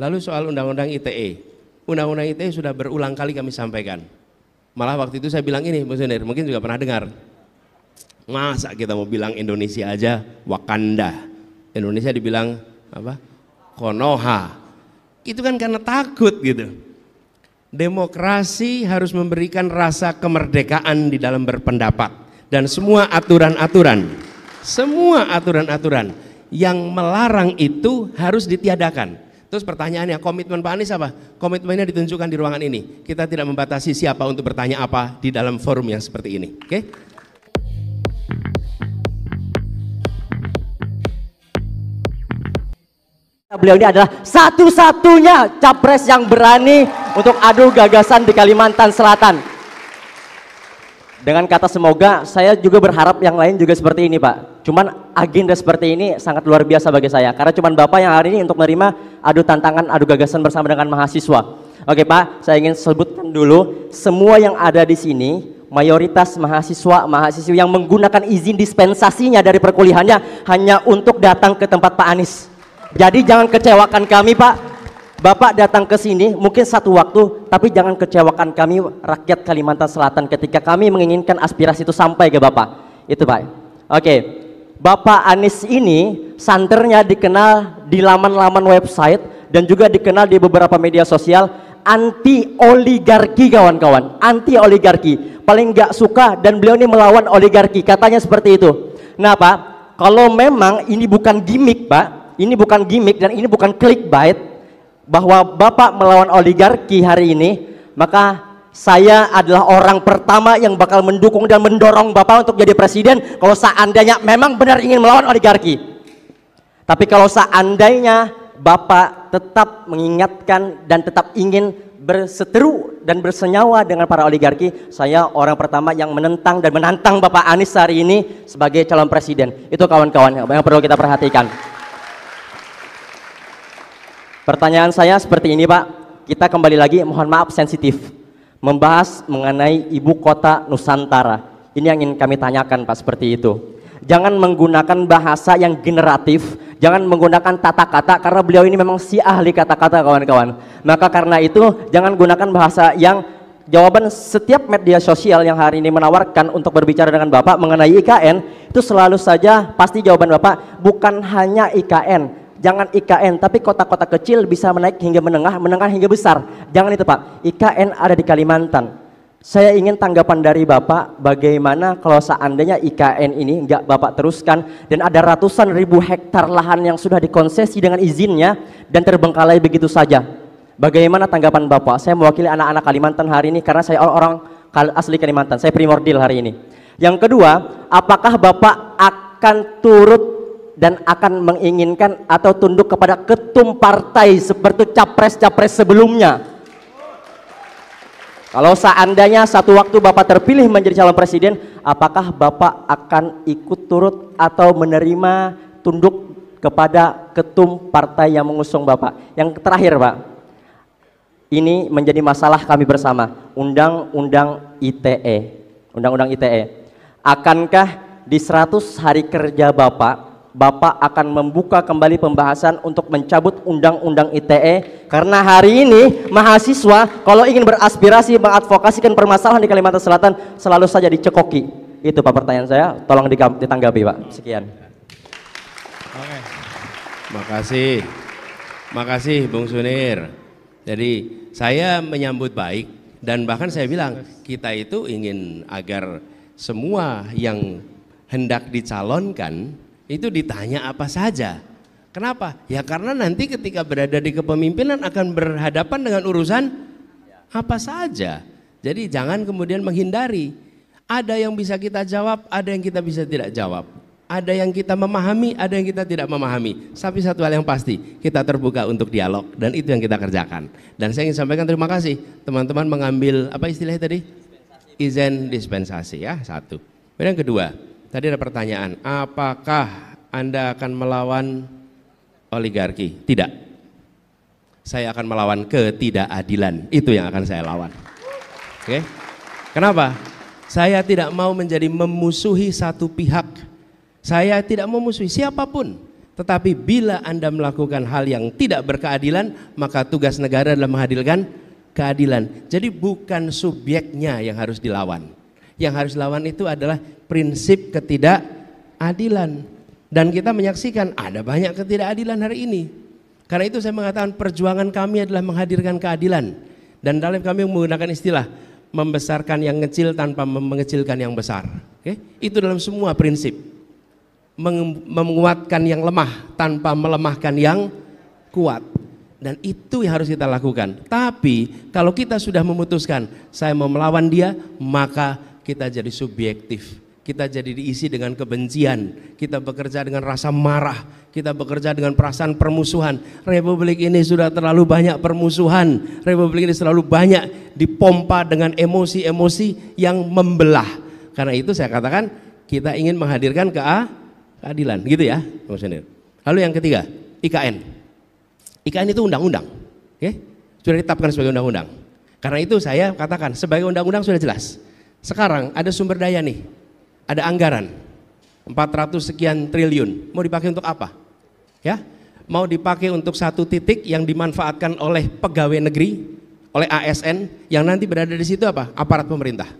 Lalu soal undang-undang ITE. Undang-undang ITE sudah berulang kali kami sampaikan. Malah waktu itu saya bilang ini, Mas Sunir, mungkin juga pernah dengar. Masa kita mau bilang Indonesia aja Wakanda. Indonesia dibilang apa? Konoha. Itu kan karena takut gitu. Demokrasi harus memberikan rasa kemerdekaan di dalam berpendapat dan semua aturan-aturan, semua aturan-aturan yang melarang itu harus ditiadakan. Terus pertanyaannya, komitmen Pak Anies apa? Komitmennya ditunjukkan di ruangan ini. Kita tidak membatasi siapa untuk bertanya apa di dalam forum yang seperti ini. Oke? Okay? Beliau ini adalah satu-satunya capres yang berani untuk adu gagasan di Kalimantan Selatan. Dengan kata semoga, saya juga berharap yang lain juga seperti ini, Pak. Cuman agenda seperti ini sangat luar biasa bagi saya karena cuman Bapak yang hari ini untuk menerima adu tantangan, adu gagasan bersama dengan mahasiswa. Oke Pak, saya ingin sebutkan dulu semua yang ada di sini mayoritas mahasiswa mahasiswa yang menggunakan izin dispensasinya dari perkuliahannya hanya untuk datang ke tempat Pak Anies. Jadi jangan kecewakan kami Pak. Bapak datang ke sini mungkin satu waktu, tapi jangan kecewakan kami rakyat Kalimantan Selatan ketika kami menginginkan aspirasi itu sampai ke Bapak. Itu Pak. Oke. Okay. Bapak Anies ini santernya dikenal di laman-laman website dan juga dikenal di beberapa media sosial anti oligarki kawan-kawan, anti oligarki. Paling nggak suka dan beliau ini melawan oligarki, katanya seperti itu. Nah Pak, kalau memang ini bukan gimmick Pak, ini bukan gimmick dan ini bukan clickbait bahwa Bapak melawan oligarki hari ini, maka saya adalah orang pertama yang bakal mendukung dan mendorong Bapak untuk jadi presiden kalau seandainya memang benar ingin melawan oligarki. Tapi kalau seandainya Bapak tetap mengingatkan dan tetap ingin berseteru dan bersenyawa dengan para oligarki, saya orang pertama yang menentang dan menantang Bapak Anies hari ini sebagai calon presiden. Itu kawan-kawan yang perlu kita perhatikan. Pertanyaan saya seperti ini Pak, kita kembali lagi mohon maaf sensitif membahas mengenai ibu kota Nusantara. Ini yang ingin kami tanyakan Pak seperti itu. Jangan menggunakan bahasa yang generatif, jangan menggunakan tata kata karena beliau ini memang si ahli kata-kata kawan-kawan. Maka karena itu jangan gunakan bahasa yang jawaban setiap media sosial yang hari ini menawarkan untuk berbicara dengan Bapak mengenai IKN itu selalu saja pasti jawaban Bapak bukan hanya IKN jangan IKN, tapi kota-kota kecil bisa menaik hingga menengah, menengah hingga besar. Jangan itu Pak, IKN ada di Kalimantan. Saya ingin tanggapan dari Bapak, bagaimana kalau seandainya IKN ini nggak Bapak teruskan dan ada ratusan ribu hektar lahan yang sudah dikonsesi dengan izinnya dan terbengkalai begitu saja. Bagaimana tanggapan Bapak? Saya mewakili anak-anak Kalimantan hari ini karena saya orang-orang asli Kalimantan, saya primordial hari ini. Yang kedua, apakah Bapak akan turut dan akan menginginkan atau tunduk kepada ketum partai seperti capres-capres sebelumnya. Kalau seandainya satu waktu Bapak terpilih menjadi calon presiden, apakah Bapak akan ikut turut atau menerima tunduk kepada ketum partai yang mengusung Bapak? Yang terakhir, Pak. Ini menjadi masalah kami bersama, Undang-Undang ITE. Undang-Undang ITE. Akankah di 100 hari kerja Bapak Bapak akan membuka kembali pembahasan untuk mencabut undang-undang ITE karena hari ini mahasiswa kalau ingin beraspirasi mengadvokasikan permasalahan di Kalimantan Selatan selalu saja dicekoki. Itu Pak pertanyaan saya, tolong ditanggapi Pak. Sekian. Oke. Makasih. Makasih Bung Sunir. Jadi saya menyambut baik dan bahkan saya bilang kita itu ingin agar semua yang hendak dicalonkan itu ditanya apa saja. Kenapa? Ya karena nanti ketika berada di kepemimpinan akan berhadapan dengan urusan apa saja. Jadi jangan kemudian menghindari. Ada yang bisa kita jawab, ada yang kita bisa tidak jawab. Ada yang kita memahami, ada yang kita tidak memahami. Tapi satu hal yang pasti, kita terbuka untuk dialog dan itu yang kita kerjakan. Dan saya ingin sampaikan terima kasih teman-teman mengambil apa istilahnya tadi? Izin dispensasi ya, satu. Kemudian kedua, Tadi ada pertanyaan, apakah Anda akan melawan oligarki? Tidak. Saya akan melawan ketidakadilan. Itu yang akan saya lawan. Oke. Kenapa? Saya tidak mau menjadi memusuhi satu pihak. Saya tidak memusuhi siapapun. Tetapi bila Anda melakukan hal yang tidak berkeadilan, maka tugas negara adalah menghadirkan keadilan. Jadi bukan subjeknya yang harus dilawan. Yang harus dilawan itu adalah prinsip ketidakadilan. Dan kita menyaksikan ada banyak ketidakadilan hari ini. Karena itu saya mengatakan perjuangan kami adalah menghadirkan keadilan. Dan dalam kami menggunakan istilah membesarkan yang kecil tanpa mengecilkan yang besar. Oke? Itu dalam semua prinsip. menguatkan yang lemah tanpa melemahkan yang kuat. Dan itu yang harus kita lakukan. Tapi kalau kita sudah memutuskan, saya mau melawan dia, maka kita jadi subjektif. Kita jadi diisi dengan kebencian, kita bekerja dengan rasa marah, kita bekerja dengan perasaan permusuhan. Republik ini sudah terlalu banyak permusuhan, republik ini selalu banyak dipompa dengan emosi-emosi yang membelah. Karena itu saya katakan kita ingin menghadirkan ke keadilan, gitu ya, Mas senior. Lalu yang ketiga, IKN. IKN itu undang-undang, ya, sudah ditetapkan sebagai undang-undang. Karena itu saya katakan sebagai undang-undang sudah jelas sekarang ada sumber daya nih, ada anggaran 400 sekian triliun. Mau dipakai untuk apa? Ya, mau dipakai untuk satu titik yang dimanfaatkan oleh pegawai negeri, oleh ASN yang nanti berada di situ apa? Aparat pemerintah.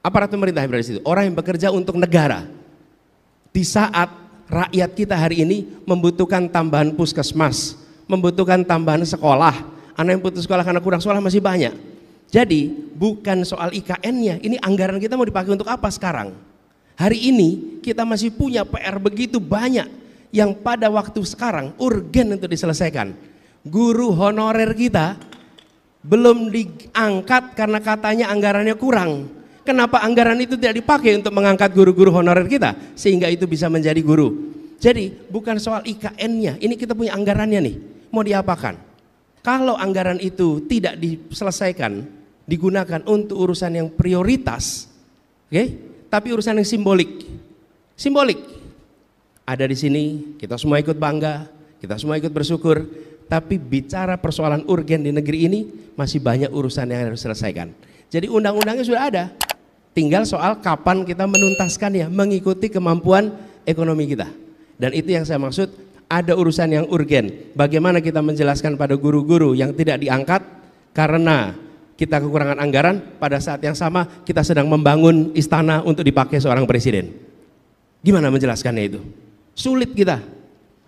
Aparat pemerintah yang berada di situ, orang yang bekerja untuk negara. Di saat rakyat kita hari ini membutuhkan tambahan puskesmas, membutuhkan tambahan sekolah, anak yang putus sekolah karena kurang sekolah masih banyak jadi bukan soal IKN-nya, ini anggaran kita mau dipakai untuk apa sekarang? Hari ini kita masih punya PR begitu banyak yang pada waktu sekarang urgen untuk diselesaikan. Guru honorer kita belum diangkat karena katanya anggarannya kurang. Kenapa anggaran itu tidak dipakai untuk mengangkat guru-guru honorer kita sehingga itu bisa menjadi guru? Jadi bukan soal IKN-nya, ini kita punya anggarannya nih, mau diapakan? Kalau anggaran itu tidak diselesaikan, digunakan untuk urusan yang prioritas, oke? Okay? Tapi urusan yang simbolik. Simbolik. Ada di sini, kita semua ikut bangga, kita semua ikut bersyukur, tapi bicara persoalan urgen di negeri ini masih banyak urusan yang harus diselesaikan. Jadi undang-undangnya sudah ada. Tinggal soal kapan kita menuntaskan ya, mengikuti kemampuan ekonomi kita. Dan itu yang saya maksud ada urusan yang urgen. Bagaimana kita menjelaskan pada guru-guru yang tidak diangkat karena kita kekurangan anggaran, pada saat yang sama kita sedang membangun istana untuk dipakai seorang presiden. Gimana menjelaskannya itu? Sulit kita.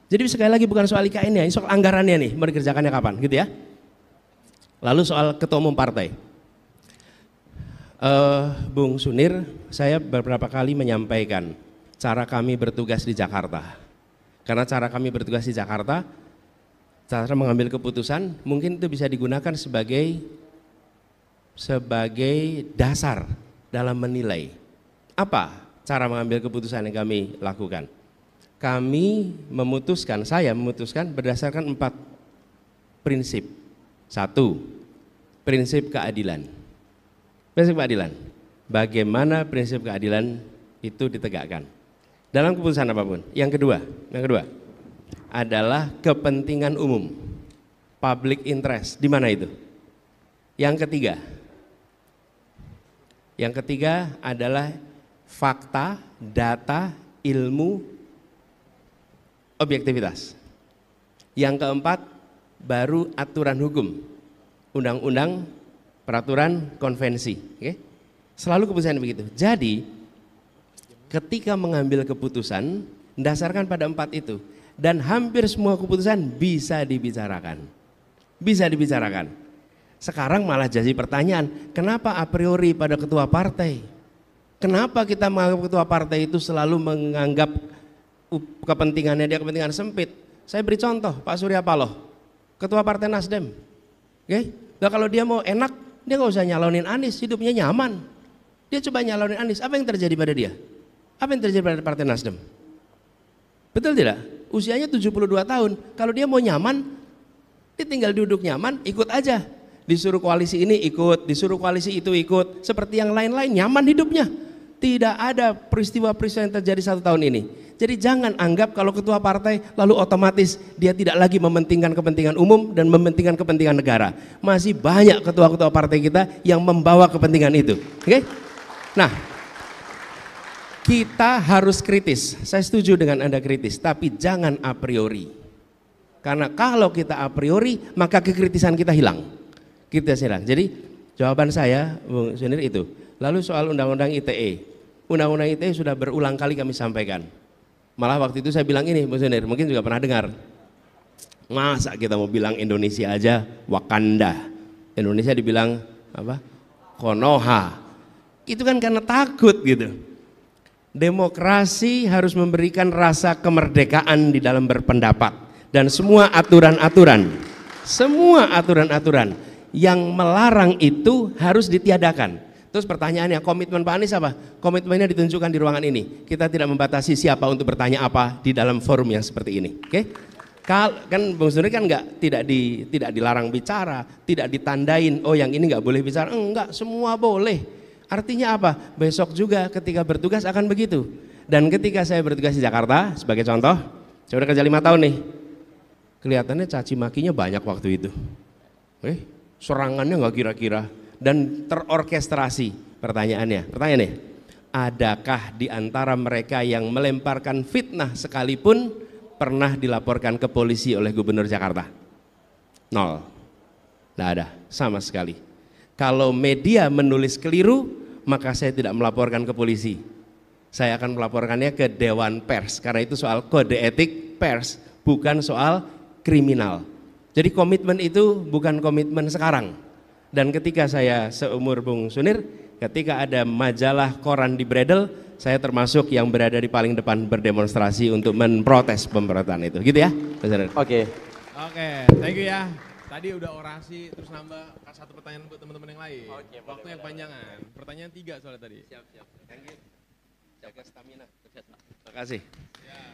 Jadi sekali lagi bukan soal IKN ya, ini soal anggarannya nih, mengerjakannya kapan gitu ya. Lalu soal ketua umum partai. Uh, Bung Sunir, saya beberapa kali menyampaikan cara kami bertugas di Jakarta karena cara kami bertugas di Jakarta, cara mengambil keputusan mungkin itu bisa digunakan sebagai sebagai dasar dalam menilai apa cara mengambil keputusan yang kami lakukan. Kami memutuskan, saya memutuskan berdasarkan empat prinsip. Satu, prinsip keadilan. Prinsip keadilan. Bagaimana prinsip keadilan itu ditegakkan? dalam keputusan apapun. Yang kedua, yang kedua adalah kepentingan umum, public interest. Di mana itu? Yang ketiga, yang ketiga adalah fakta, data, ilmu, objektivitas. Yang keempat baru aturan hukum, undang-undang, peraturan, konvensi. Oke? Selalu keputusan begitu. Jadi ketika mengambil keputusan dasarkan pada empat itu dan hampir semua keputusan bisa dibicarakan. Bisa dibicarakan. Sekarang malah jadi pertanyaan, kenapa a priori pada ketua partai? Kenapa kita menganggap ketua partai itu selalu menganggap kepentingannya dia kepentingan sempit? Saya beri contoh, Pak Surya Paloh, ketua partai Nasdem. Oke? Okay? kalau dia mau enak, dia nggak usah nyalonin Anies, hidupnya nyaman. Dia coba nyalonin Anies, apa yang terjadi pada dia? Apa yang terjadi pada Partai Nasdem? Betul tidak? Usianya 72 tahun. Kalau dia mau nyaman, dia tinggal duduk nyaman, ikut aja. Disuruh koalisi ini ikut, disuruh koalisi itu ikut. Seperti yang lain-lain, nyaman hidupnya. Tidak ada peristiwa-peristiwa yang terjadi satu tahun ini. Jadi jangan anggap kalau ketua partai lalu otomatis dia tidak lagi mementingkan kepentingan umum dan mementingkan kepentingan negara. Masih banyak ketua-ketua partai kita yang membawa kepentingan itu. Oke? Okay? Nah, kita harus kritis. Saya setuju dengan Anda kritis, tapi jangan a priori. Karena kalau kita a priori, maka kekritisan kita hilang. Kita gitu ya, hilang. Jadi jawaban saya, Bung Sunir itu. Lalu soal Undang-Undang ITE. Undang-Undang ITE sudah berulang kali kami sampaikan. Malah waktu itu saya bilang ini, Bung Sunir, mungkin juga pernah dengar. Masa kita mau bilang Indonesia aja Wakanda. Indonesia dibilang apa? Konoha. Itu kan karena takut gitu. Demokrasi harus memberikan rasa kemerdekaan di dalam berpendapat dan semua aturan-aturan, semua aturan-aturan yang melarang itu harus ditiadakan. Terus pertanyaannya komitmen Pak Anies apa? Komitmennya ditunjukkan di ruangan ini. Kita tidak membatasi siapa untuk bertanya apa di dalam forum yang seperti ini. Oke? Okay? kan Bung Sunri kan nggak tidak di tidak dilarang bicara, tidak ditandain. Oh yang ini nggak boleh bicara, enggak semua boleh Artinya apa? Besok juga ketika bertugas akan begitu. Dan ketika saya bertugas di Jakarta, sebagai contoh, saya udah kerja lima tahun nih. Kelihatannya caci makinya banyak waktu itu. Eh, serangannya nggak kira-kira dan terorkestrasi pertanyaannya. Pertanyaan nih, adakah di antara mereka yang melemparkan fitnah sekalipun pernah dilaporkan ke polisi oleh Gubernur Jakarta? Nol. Tidak ada, sama sekali. Kalau media menulis keliru, maka saya tidak melaporkan ke polisi. Saya akan melaporkannya ke Dewan Pers karena itu soal kode etik pers, bukan soal kriminal. Jadi komitmen itu bukan komitmen sekarang. Dan ketika saya seumur Bung Sunir, ketika ada majalah koran di Bredel, saya termasuk yang berada di paling depan berdemonstrasi untuk memprotes pemberatan itu. Gitu ya, Oke, Oke. Okay. Oke, okay, thank you ya. Tadi udah orasi, terus nambah satu pertanyaan buat teman-teman yang lain. okay, Waktu yang panjangan. Pertanyaan tiga soalnya tadi. Siap, siap. Thank you. Jaga stamina. Terima kasih. Ya.